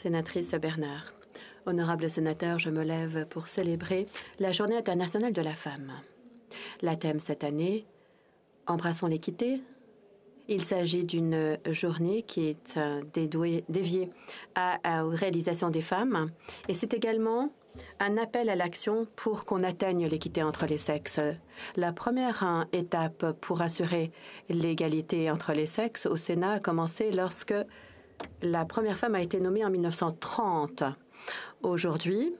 Sénatrice Bernard. Honorable sénateur, je me lève pour célébrer la Journée internationale de la femme. La thème cette année, Embrassons l'équité. Il s'agit d'une journée qui est euh, dédiée déviée à, la réalisation des femmes et c'est également un appel à l'action pour qu'on atteigne l'équité entre les sexes. La première hein, étape pour assurer l'égalité entre les sexes au Sénat a commencé lorsque la première femme a été nommée en 1930. Aujourd'hui,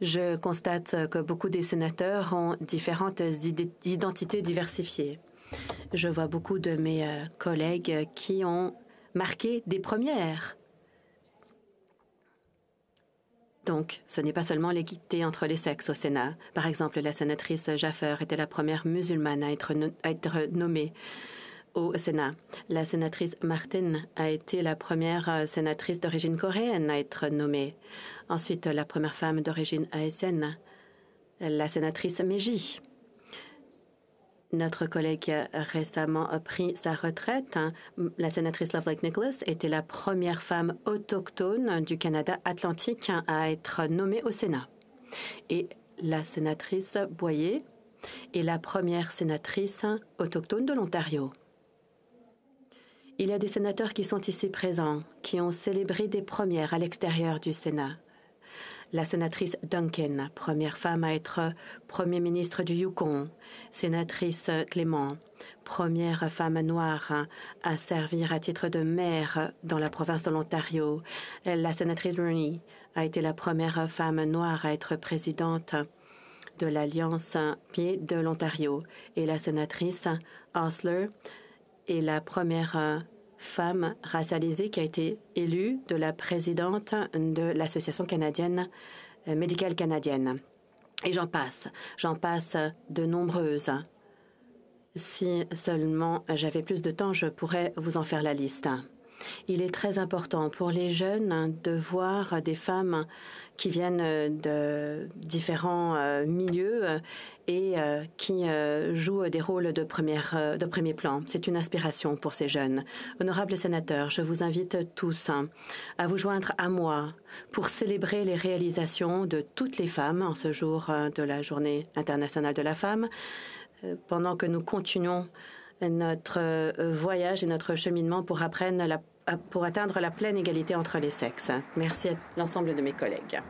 je constate que beaucoup des sénateurs ont différentes identités diversifiées. Je vois beaucoup de mes euh, collègues qui ont marqué des premières. Donc, ce n'est pas seulement l'équité entre les sexes au Sénat. Par exemple, la sénatrice Jaffer était la première musulmane à être, à être nommée au Sénat. La sénatrice Martin a été la première euh, sénatrice d'origine coréenne à être nommée. Ensuite, la première femme d'origine ASN, la sénatrice Meiji. Notre collègue a récemment pris sa retraite. Hein. La sénatrice Lovelake Nicholas était la première femme autochtone du Canada atlantique hein, à être nommée au Sénat. Et la sénatrice Boyer est la première sénatrice autochtone de l'Ontario. Il y a des sénateurs qui sont ici présents, qui ont célébré des premières à l'extérieur du Sénat. La sénatrice Duncan, première femme à être Premier ministre du Yukon, sénatrice Clément, première femme noire à servir à titre de maire dans la province de l'Ontario, la sénatrice Rooney a été la première femme noire à être présidente de l'Alliance Pied de l'Ontario et la sénatrice Osler et la première euh, femme racialisée qui a été élue de la présidente de l'Association canadienne euh, médicale canadienne. Et j'en passe, j'en passe de nombreuses. Si seulement j'avais plus de temps, je pourrais vous en faire la liste. Il est très important pour les jeunes de voir des femmes qui viennent de différents euh, milieux euh, et euh, qui jouent des rôles de, première, de premier plan. C'est une aspiration pour ces jeunes. Honorable sénateur, je vous invite tous hein, à vous joindre à moi pour célébrer les réalisations de toutes les femmes en ce jour de la Journée internationale de la femme, pendant que nous continuons notre euh, euh, voyage et notre cheminement pour, pour atteindre la pleine égalité entre les sexes. Merci à l'ensemble de mes collègues.